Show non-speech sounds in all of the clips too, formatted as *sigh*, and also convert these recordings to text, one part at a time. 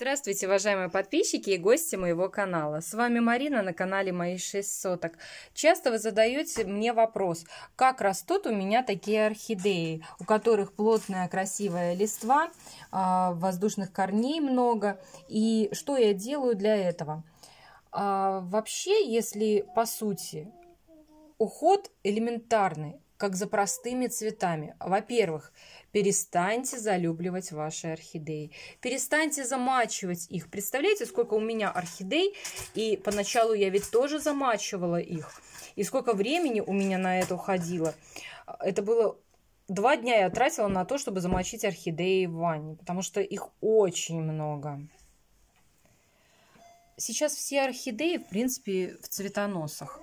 Здравствуйте, уважаемые подписчики и гости моего канала. С вами Марина на канале Мои 6 соток. Часто вы задаете мне вопрос, как растут у меня такие орхидеи, у которых плотная красивая листва, а, воздушных корней много, и что я делаю для этого? А, вообще, если по сути, уход элементарный, как за простыми цветами. Во-первых, перестаньте залюбливать ваши орхидеи. Перестаньте замачивать их. Представляете, сколько у меня орхидей, и поначалу я ведь тоже замачивала их. И сколько времени у меня на это уходило. Это было два дня я тратила на то, чтобы замочить орхидеи в ванне, потому что их очень много. Сейчас все орхидеи, в принципе, в цветоносах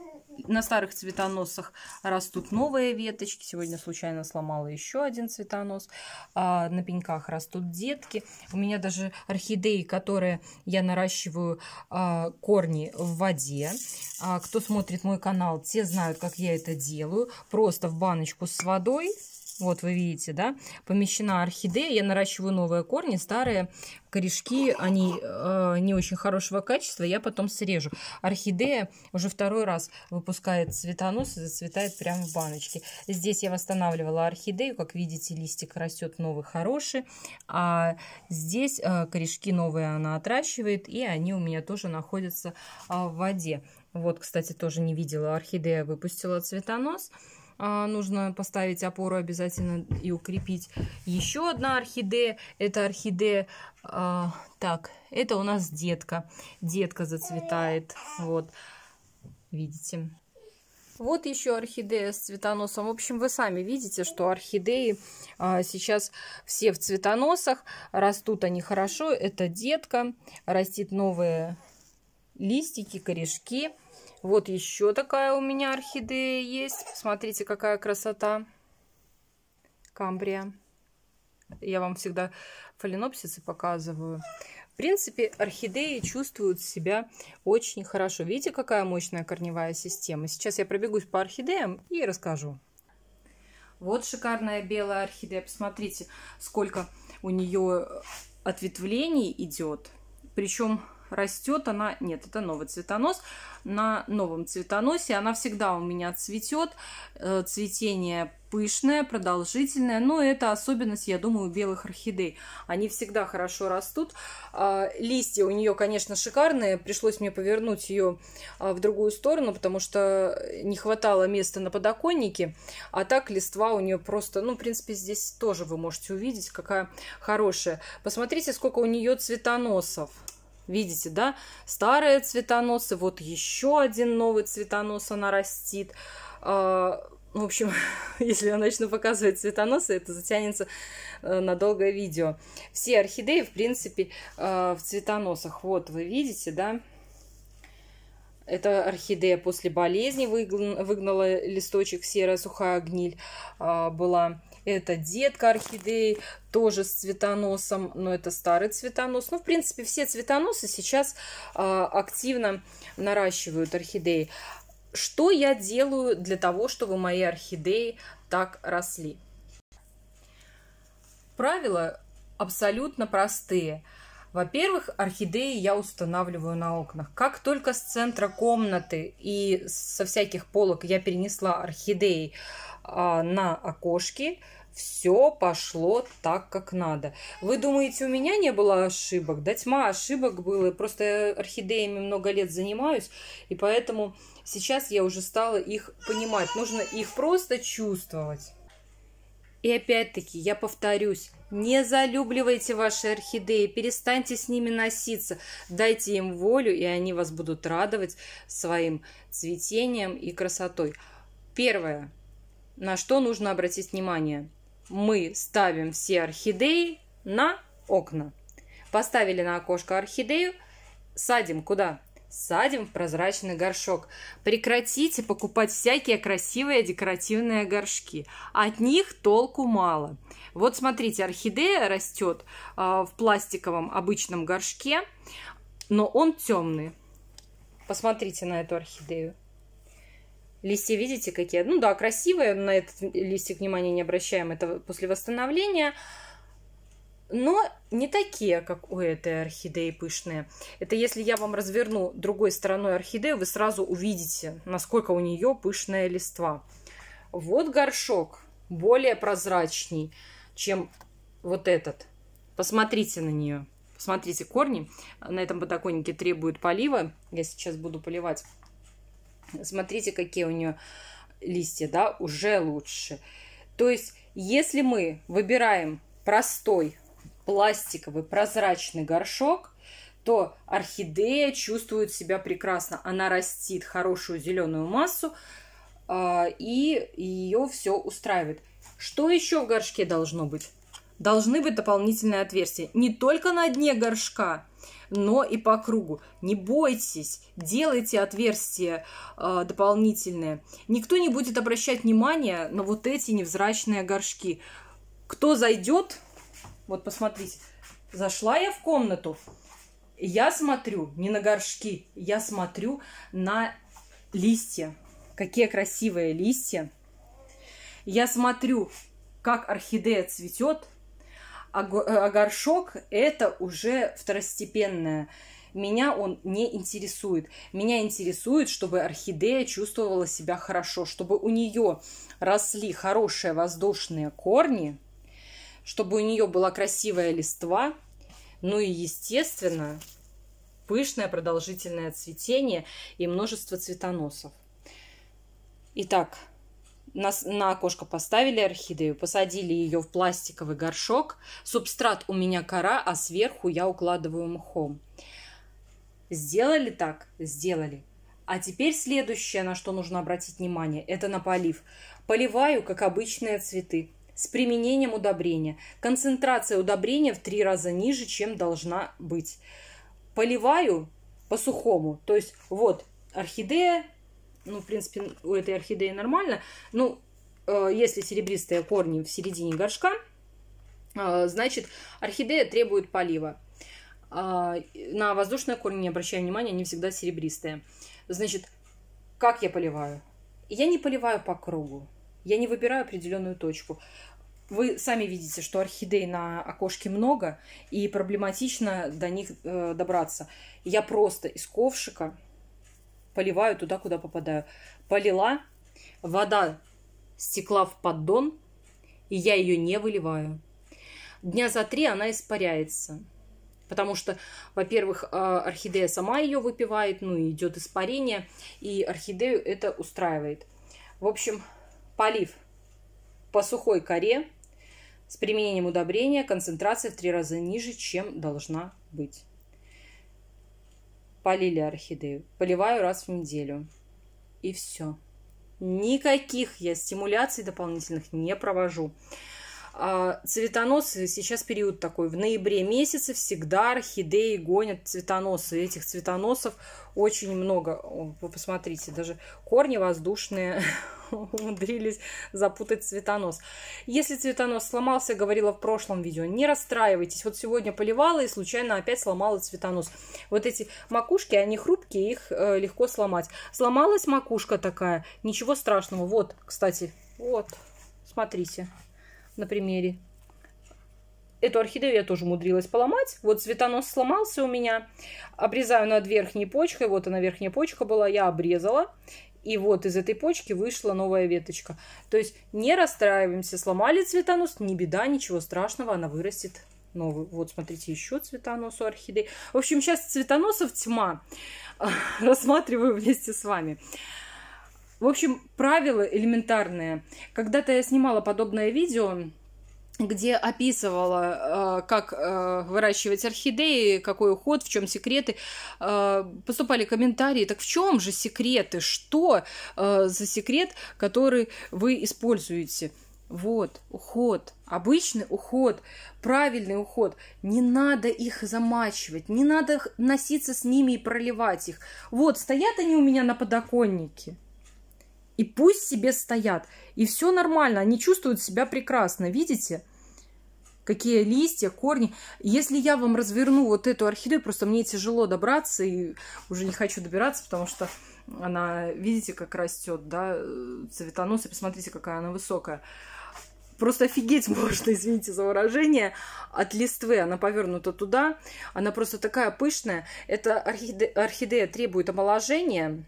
на старых цветоносах растут новые веточки. Сегодня случайно сломала еще один цветонос. А на пеньках растут детки. У меня даже орхидеи, которые я наращиваю а, корни в воде. А, кто смотрит мой канал, те знают, как я это делаю. Просто в баночку с водой вот вы видите, да, помещена орхидея, я наращиваю новые корни, старые корешки, они э, не очень хорошего качества, я потом срежу. Орхидея уже второй раз выпускает цветонос и зацветает прямо в баночке. Здесь я восстанавливала орхидею, как видите, листик растет новый, хороший, а здесь э, корешки новые она отращивает, и они у меня тоже находятся э, в воде. Вот, кстати, тоже не видела, орхидея выпустила цветонос. Э, а, нужно поставить опору обязательно и укрепить. Еще одна орхидея, это орхидея, э, так, это у нас детка, детка зацветает, вот, видите. Вот еще орхидея с цветоносом. В общем, вы сами видите, что орхидеи а, сейчас все в цветоносах. Растут они хорошо. Это детка. Растит новые листики, корешки. Вот еще такая у меня орхидея есть. Смотрите, какая красота. Камбрия. Я вам всегда фаленопсисы показываю. В принципе, орхидеи чувствуют себя очень хорошо. Видите, какая мощная корневая система? Сейчас я пробегусь по орхидеям и расскажу. Вот шикарная белая орхидея. Посмотрите, сколько у нее ответвлений идет. Причем растет она, нет, это новый цветонос, на новом цветоносе, она всегда у меня цветет, э, цветение пышное, продолжительное, но это особенность, я думаю, белых орхидей, они всегда хорошо растут, а, листья у нее, конечно, шикарные, пришлось мне повернуть ее а, в другую сторону, потому что не хватало места на подоконнике, а так листва у нее просто, ну, в принципе, здесь тоже вы можете увидеть, какая хорошая, посмотрите, сколько у нее цветоносов, Видите, да? Старые цветоносы, вот еще один новый цветонос она растит. А, в общем, *laughs* если я начну показывать цветоносы, это затянется э, на долгое видео. Все орхидеи, в принципе, э, в цветоносах. Вот, вы видите, да? Это орхидея после болезни выгнала листочек, серая сухая гниль а, была это детка орхидеи, тоже с цветоносом, но это старый цветонос. Ну, в принципе, все цветоносы сейчас а, активно наращивают орхидеи. Что я делаю для того, чтобы мои орхидеи так росли? Правила абсолютно простые – во-первых, орхидеи я устанавливаю на окнах. Как только с центра комнаты и со всяких полок я перенесла орхидеи а, на окошки, все пошло так, как надо. Вы думаете, у меня не было ошибок? Да тьма ошибок было. Просто орхидеями много лет занимаюсь, и поэтому сейчас я уже стала их понимать. Нужно их просто чувствовать. И опять-таки, я повторюсь, не залюбливайте ваши орхидеи, перестаньте с ними носиться, дайте им волю, и они вас будут радовать своим цветением и красотой. Первое, на что нужно обратить внимание. Мы ставим все орхидеи на окна. Поставили на окошко орхидею, садим куда? садим в прозрачный горшок. Прекратите покупать всякие красивые декоративные горшки. От них толку мало. Вот смотрите, орхидея растет а, в пластиковом обычном горшке, но он темный. Посмотрите на эту орхидею. Листья, видите, какие? Ну да, красивые, на этот листик внимания не обращаем, это после восстановления но не такие, как у этой орхидеи пышные. Это если я вам разверну другой стороной орхидею, вы сразу увидите, насколько у нее пышная листва. Вот горшок, более прозрачный, чем вот этот. Посмотрите на нее. Посмотрите, корни на этом подоконнике требуют полива. Я сейчас буду поливать. Смотрите, какие у нее листья, да, уже лучше. То есть, если мы выбираем простой пластиковый прозрачный горшок, то орхидея чувствует себя прекрасно. Она растит хорошую зеленую массу, а, и ее все устраивает. Что еще в горшке должно быть? Должны быть дополнительные отверстия. Не только на дне горшка, но и по кругу. Не бойтесь, делайте отверстия э, дополнительные. Никто не будет обращать внимания на вот эти невзрачные горшки. Кто зайдет, вот посмотрите. Зашла я в комнату, я смотрю не на горшки, я смотрю на листья. Какие красивые листья. Я смотрю, как орхидея цветет, а э, горшок – это уже второстепенное. Меня он не интересует. Меня интересует, чтобы орхидея чувствовала себя хорошо, чтобы у нее росли хорошие воздушные корни – чтобы у нее была красивая листва, ну и, естественно, пышное продолжительное цветение и множество цветоносов. Итак, на, на окошко поставили орхидею, посадили ее в пластиковый горшок. Субстрат у меня кора, а сверху я укладываю мхом. Сделали так? Сделали. А теперь следующее, на что нужно обратить внимание, это на полив. Поливаю, как обычные цветы с применением удобрения. Концентрация удобрения в три раза ниже, чем должна быть. Поливаю по-сухому. То есть вот орхидея, ну, в принципе, у этой орхидеи нормально. Ну, э, если серебристые корни в середине горшка, э, значит, орхидея требует полива. Э, на воздушные корни не обращаю внимания, они всегда серебристые. Значит, как я поливаю? Я не поливаю по кругу. Я не выбираю определенную точку. Вы сами видите, что орхидей на окошке много, и проблематично до них э, добраться. Я просто из ковшика поливаю туда, куда попадаю. Полила, вода стекла в поддон, и я ее не выливаю. Дня за три она испаряется. Потому что, во-первых, э, орхидея сама ее выпивает, ну и идет испарение, и орхидею это устраивает. В общем, Полив по сухой коре с применением удобрения концентрация в три раза ниже, чем должна быть. Полили орхидею. Поливаю раз в неделю. И все. Никаких я стимуляций дополнительных не провожу. А, цветоносы сейчас период такой. В ноябре месяце всегда орхидеи гонят цветоносы. Этих цветоносов очень много. вы посмотрите, даже корни воздушные *laughs* *laughs* умудрились запутать цветонос. Если цветонос сломался, я говорила в прошлом видео, не расстраивайтесь. Вот сегодня поливала и случайно опять сломала цветонос. Вот эти макушки, они хрупкие, их э, легко сломать. Сломалась макушка такая, ничего страшного. Вот, кстати, вот, смотрите на примере эту орхидею я тоже умудрилась поломать. Вот цветонос сломался у меня. Обрезаю над верхней почкой. Вот она верхняя почка была. Я обрезала и вот из этой почки вышла новая веточка. То есть не расстраиваемся, сломали цветонос, не беда, ничего страшного, она вырастет новый. Вот, смотрите, еще цветонос у орхидей. В общем, сейчас цветоносов тьма. *laughs* Рассматриваю вместе с вами. В общем, правило элементарное. Когда-то я снимала подобное видео, где описывала, э, как э, выращивать орхидеи, какой уход, в чем секреты. Э, поступали комментарии, так в чем же секреты, что за секрет, который вы используете. Вот, уход, обычный уход, правильный уход. Не надо их замачивать, не надо носиться с ними и проливать их. Вот, стоят они у меня на подоконнике – и пусть себе стоят. И все нормально. Они чувствуют себя прекрасно. Видите? Какие листья, корни. Если я вам разверну вот эту орхидею, просто мне тяжело добраться. И уже не хочу добираться, потому что она, видите, как растет, да, цветоносы. Посмотрите, какая она высокая просто офигеть *laughs* можно, извините за выражение, от листвы. Она повернута туда, она просто такая пышная. Эта орхиде... орхидея требует омоложения.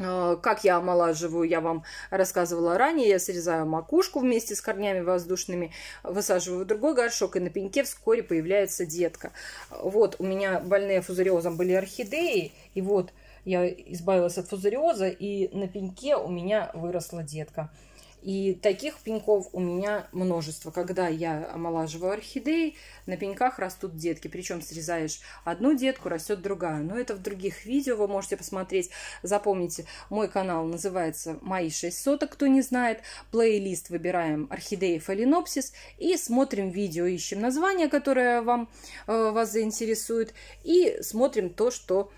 А, как я омолаживаю, я вам рассказывала ранее. Я срезаю макушку вместе с корнями воздушными, высаживаю в другой горшок, и на пеньке вскоре появляется детка. Вот, у меня больные фузариозом были орхидеи, и вот я избавилась от фузариоза, и на пеньке у меня выросла детка. И таких пеньков у меня множество. Когда я омолаживаю орхидеи, на пеньках растут детки. Причем срезаешь одну детку, растет другая. Но это в других видео вы можете посмотреть. Запомните, мой канал называется «Мои 6 соток», кто не знает. Плейлист выбираем орхидеи фаленопсис и смотрим видео, ищем название, которое вам, э, вас заинтересует. И смотрим то, что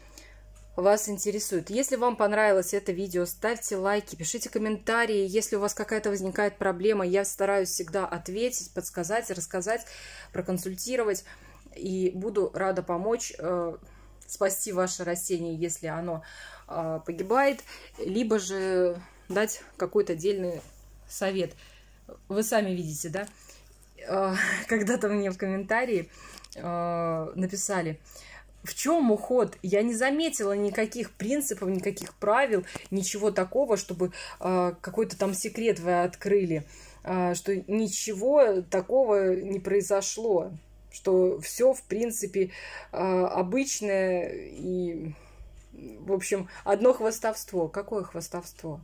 вас интересует. Если вам понравилось это видео, ставьте лайки, пишите комментарии. Если у вас какая-то возникает проблема, я стараюсь всегда ответить, подсказать, рассказать, проконсультировать. И буду рада помочь э, спасти ваше растение, если оно э, погибает, либо же дать какой-то отдельный совет. Вы сами видите, да? Э, *laughs* Когда-то мне в комментарии э, написали – в чем уход? Я не заметила никаких принципов, никаких правил, ничего такого, чтобы э, какой-то там секрет вы открыли, э, что ничего такого не произошло, что все, в принципе, э, обычное и, в общем, одно хвостовство. Какое хвостовство?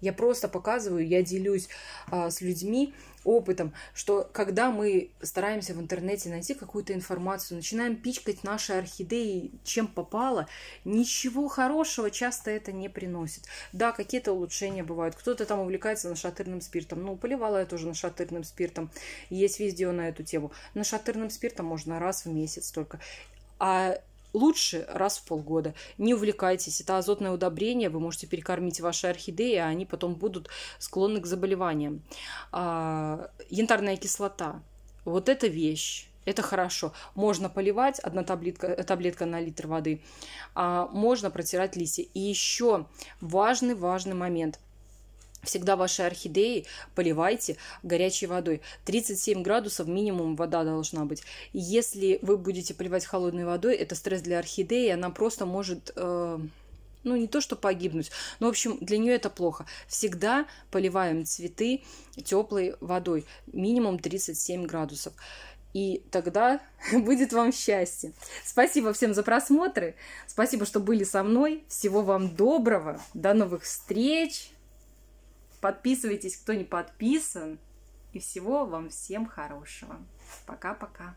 Я просто показываю, я делюсь а, с людьми опытом, что когда мы стараемся в интернете найти какую-то информацию, начинаем пичкать наши орхидеи чем попало, ничего хорошего часто это не приносит. Да, какие-то улучшения бывают. Кто-то там увлекается нашатырным спиртом. Ну, поливала я тоже нашатырным спиртом. Есть видео на эту тему. Нашатырным спиртом можно раз в месяц только. А лучше раз в полгода. Не увлекайтесь, это азотное удобрение, вы можете перекормить ваши орхидеи, а они потом будут склонны к заболеваниям. А, янтарная кислота. Вот эта вещь. Это хорошо. Можно поливать одна таблетка, таблетка на литр воды, а можно протирать листья. И еще важный-важный момент – всегда ваши орхидеи поливайте горячей водой. 37 градусов минимум вода должна быть. если вы будете поливать холодной водой, это стресс для орхидеи, она просто может... Э, ну, не то, что погибнуть, но, в общем, для нее это плохо. Всегда поливаем цветы теплой водой, минимум 37 градусов. И тогда *laughs* будет вам счастье. Спасибо всем за просмотры. Спасибо, что были со мной. Всего вам доброго. До новых встреч. Подписывайтесь, кто не подписан. И всего вам всем хорошего. Пока-пока.